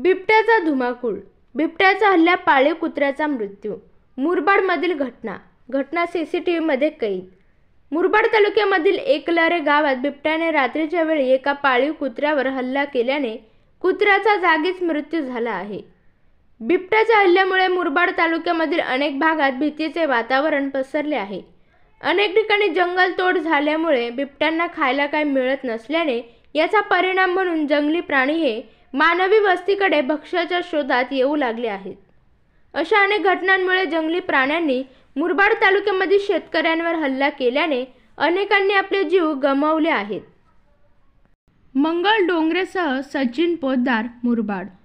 बिबट्याचा धुमाकूळ बिबट्याचा हल्ल्या पाळीव कुत्र्याचा मृत्यू मुरबाडमधील घटना घटना सी सी टी व्हीमध्ये कैद मुरबाड तालुक्यामधील एकलरे गावात बिबट्याने रात्रीच्या वेळी एका पाळीव कुत्र्यावर हल्ला केल्याने कुत्र्याचा जागीच मृत्यू झाला आहे बिबट्याच्या हल्ल्यामुळे मुरबाड तालुक्यामधील अनेक भागात भीतीचे वातावरण पसरले आहे अनेक ठिकाणी जंगलतोड झाल्यामुळे बिबट्यांना खायला काय मिळत नसल्याने याचा परिणाम म्हणून जंगली प्राणी हे मानवी वस्तीकडे भक्ष्याच्या शोधात येऊ लागले आहेत अशा अनेक घटनांमुळे जंगली प्राण्यांनी मुरबाड तालुक्यामध्ये शेतकऱ्यांवर हल्ला केल्याने अनेकांनी आपले जीव गमावले आहेत मंगळ डोंगरेसह सचिन पोद्दार मुरबाड